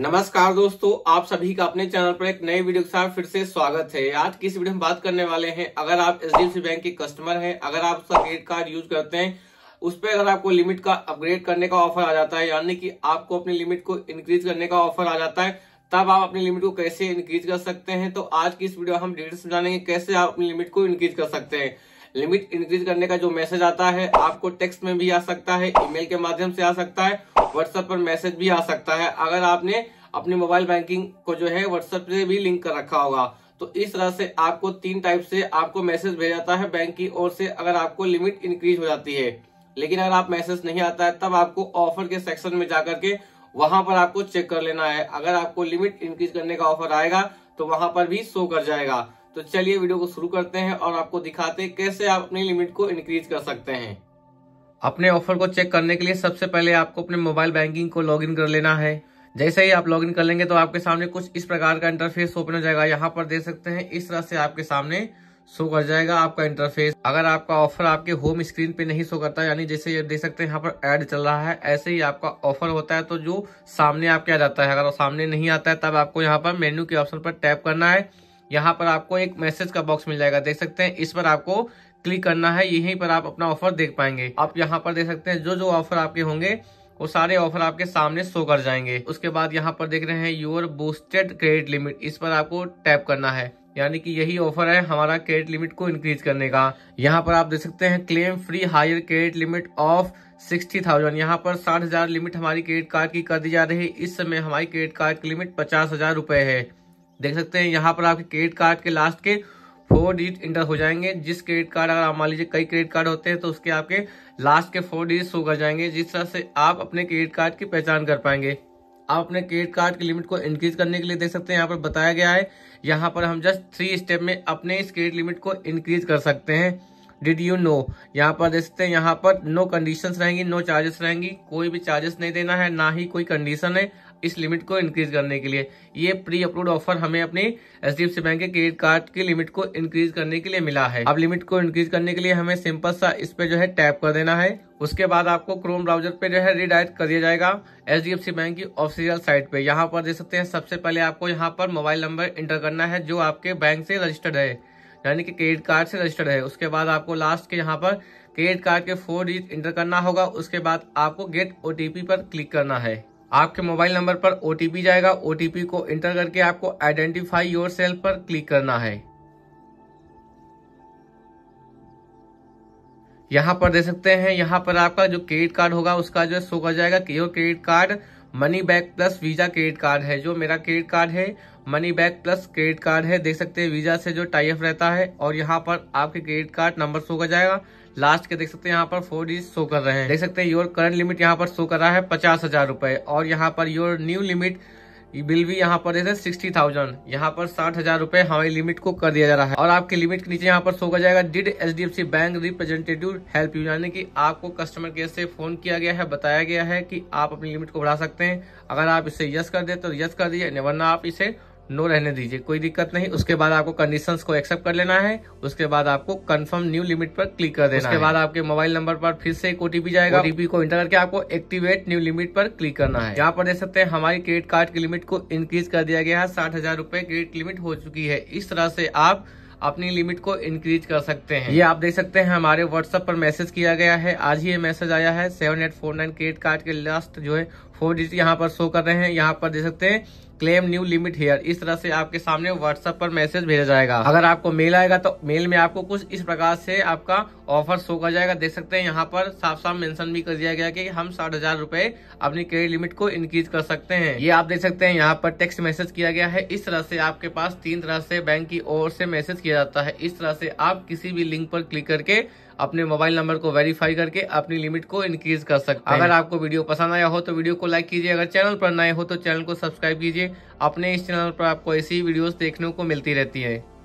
नमस्कार दोस्तों आप सभी का अपने चैनल पर एक नए वीडियो के साथ फिर से स्वागत है आज की इस वीडियो में बात करने वाले हैं अगर आप एच बैंक के कस्टमर हैं अगर आप उसका क्रेडिट कार्ड यूज करते हैं उस पर अगर आपको लिमिट का अपग्रेड करने का ऑफर आ जाता है यानी कि आपको अपनी लिमिट को इंक्रीज करने का ऑफर आ जाता है तब आप अपनी लिमिट को कैसे इंक्रीज कर सकते हैं तो आज की इस वीडियो हम डिटेल्स जानेंगे कैसे आप अपनी लिमिट को इंक्रीज कर सकते हैं लिमिट इंक्रीज करने का जो मैसेज आता है आपको टेक्स्ट में भी आ सकता है ईमेल के माध्यम से आ सकता है व्हाट्सएप पर मैसेज भी आ सकता है अगर आपने अपने मोबाइल बैंकिंग को जो है व्हाट्सएप से भी लिंक कर रखा होगा तो इस तरह से आपको तीन टाइप से आपको मैसेज भेजा जाता है बैंक की ओर से अगर आपको लिमिट इंक्रीज हो जाती है लेकिन अगर आप मैसेज नहीं आता है तब आपको ऑफर के सेक्शन में जाकर के वहां पर आपको चेक कर लेना है अगर आपको लिमिट इंक्रीज करने का ऑफर आएगा तो वहां पर भी शो कर जाएगा तो चलिए वीडियो को शुरू करते हैं और आपको दिखाते हैं कैसे आप अपनी लिमिट को इंक्रीज कर सकते हैं अपने ऑफर को चेक करने के लिए सबसे पहले आपको अपने मोबाइल बैंकिंग को लॉगिन कर लेना है जैसे ही आप लॉगिन कर लेंगे तो आपके सामने कुछ इस प्रकार का इंटरफेस ओपन हो जाएगा यहाँ पर देख सकते हैं इस तरह से आपके सामने शो कर जाएगा आपका इंटरफेस अगर आपका ऑफर आपके होम स्क्रीन पे नहीं शो करता यानी जैसे ये देख सकते हैं यहाँ पर ऐड चल रहा है ऐसे ही आपका ऑफर होता है तो जो सामने आपके आ जाता है अगर वो सामने नहीं आता है तब आपको यहाँ पर मेन्यू के ऑप्शन पर टैप करना है यहाँ पर आपको एक मैसेज का बॉक्स मिल जाएगा देख सकते हैं इस पर आपको क्लिक करना है यहीं पर आप अपना ऑफर देख पाएंगे आप यहाँ पर देख सकते हैं जो जो ऑफर आपके होंगे वो सारे ऑफर आपके सामने शो कर जाएंगे उसके बाद यहाँ पर देख रहे हैं योर बूस्टेड क्रेडिट लिमिट इस पर आपको टैप करना है यानी कि यही ऑफर है हमारा क्रेडिट लिमिट को इंक्रीज करने का यहाँ पर आप देख सकते हैं claim free higher credit limit of sixty thousand यहाँ पर साठ हजार लिमिट हमारी क्रेडिट कार्ड की कर दी जा रही है इस समय हमारी क्रेडिट कार्ड की लिमिट पचास हजार रुपए है देख सकते हैं यहाँ पर आपके क्रेडिट कार्ड के लास्ट के फोर डिजिट इंटर हो जाएंगे जिस क्रेडिट कार्ड अगर आप मान लीजिए कई क्रेडिट कार्ड होते हैं तो उसके आपके लास्ट के फोर डिजिट शो कर जाएंगे जिस तरह से आप अपने क्रेडिट कार्ड की पहचान कर पाएंगे आप अपने क्रेडिट कार्ड की लिमिट को इंक्रीज करने के लिए देख सकते हैं यहाँ पर बताया गया है यहाँ पर हम जस्ट थ्री स्टेप में अपने इस क्रेडिट लिमिट को इंक्रीज कर सकते हैं डिड यू नो यहाँ पर देख सकते हैं यहाँ पर नो कंडीशन रहेंगी नो चार्जेस रहेंगी कोई भी चार्जेस नहीं देना है ना ही कोई कंडीशन है इस लिमिट को इंक्रीज करने के लिए ये प्री अप्रूव ऑफर हमें अपने एच डी बैंक के क्रेडिट कार्ड की लिमिट को इंक्रीज करने के लिए मिला है अब लिमिट को इंक्रीज करने के लिए हमें सिंपल सा इस पे जो है टैप कर देना है उसके बाद आपको क्रोम ब्राउजर पे जो है रिडायरेक्ट कर दिया जाएगा H D F C bank की ऑफिशियल साइट पे यहाँ पर देख सकते हैं सबसे पहले आपको यहाँ पर मोबाइल नंबर इंटर करना है जो आपके बैंक से रजिस्टर्ड है यानी कि क्रेडिट कार्ड से रजिस्टर्ड है उसके बाद आपको लास्ट के यहाँ पर क्रेडिट कार्ड के फोर डिजिट इंटर करना होगा उसके बाद आपको गेट ओटीपी पर क्लिक करना है आपके मोबाइल नंबर पर ओटीपी जाएगा ओटीपी को इंटर करके आपको आइडेंटिफाई योर सेल्फ पर क्लिक करना है यहाँ पर दे सकते हैं यहाँ पर आपका जो क्रेडिट कार्ड होगा उसका जो शो कर जाएगा कि your credit card money back plus visa credit card है जो मेरा क्रेडिट कार्ड है money back plus credit card है देख सकते हैं वीजा से जो टाइप रहता है और यहाँ पर आपके क्रेडिट कार्ड नंबर शो कर जाएगा लास्ट के देख सकते हैं यहाँ पर फोर डिजिट शो कर रहे हैं देख सकते हैं योर करंट लिमिट यहाँ पर शो कर रहा है पचास हजार रूपए और यहाँ per your new limit bill भी यहाँ पर जैसे सिक्सटी थाउजेंड यहाँ पर साठ हजार रूपए हमारी लिमिट को कर दिया जा रहा है और आपके लिमिट के नीचे यहाँ पर शो कर जाएगा did H D F C bank representative help you यानी कि आपको कस्टमर केयर से फोन किया गया है बताया गया है की आप अपनी लिमिट को बढ़ा सकते हैं अगर आप इसे यस कर दे तो यस कर दीजिए वरना आप इसे नो रहने दीजिए कोई दिक्कत नहीं उसके बाद आपको कंडीशंस को एक्सेप्ट कर लेना है उसके बाद आपको कंफर्म न्यू लिमिट पर क्लिक कर देना उसके बाद आपके मोबाइल नंबर पर फिर से एक ओटीपी जाएगा ओटीपी को इंटर करके आपको एक्टिवेट न्यू लिमिट पर क्लिक करना है यहाँ पर देख सकते हैं हमारी क्रेडिट कार्ड की लिमिट को इंक्रीज कर दिया गया है साठ हजार रूपए क्रेडिट लिमिट हो चुकी है इस तरह से आप अपनी लिमिट को इंक्रीज कर सकते हैं ये आप देख सकते हैं हमारे व्हाट्सएप पर मैसेज किया गया है आज ही ये मैसेज आया है seven eight four nine credit card के लास्ट जो है फोर डिजिट यहाँ पर शो कर रहे हैं यहाँ पर देख सकते हैं क्लेम न्यू लिमिट हेयर इस तरह से आपके सामने व्हाट्सएप पर मैसेज भेजा जाएगा अगर आपको मेल आएगा तो मेल में आपको कुछ इस प्रकार से आपका ऑफर शो कर जाएगा देख सकते हैं यहाँ पर साफ साफ मेंशन भी कर दिया गया कि हम साठ हजार रूपए अपनी क्रेडिट लिमिट को इंक्रीज कर सकते हैं ये आप देख सकते हैं यहाँ पर टेक्स्ट मैसेज किया गया है इस तरह से आपके पास तीन तरह से बैंक की ओर से मैसेज किया जाता है इस तरह से आप किसी भी लिंक पर क्लिक करके अपने मोबाइल नंबर को वेरीफाई करके अपनी लिमिट को इंक्रीज कर सकते हैं अगर आपको वीडियो पसंद आया हो तो वीडियो को लाइक कीजिए अगर चैनल पर नए हो तो चैनल को सब्सक्राइब कीजिए अपने इस चैनल पर आपको ऐसी वीडियोस देखने को मिलती रहती है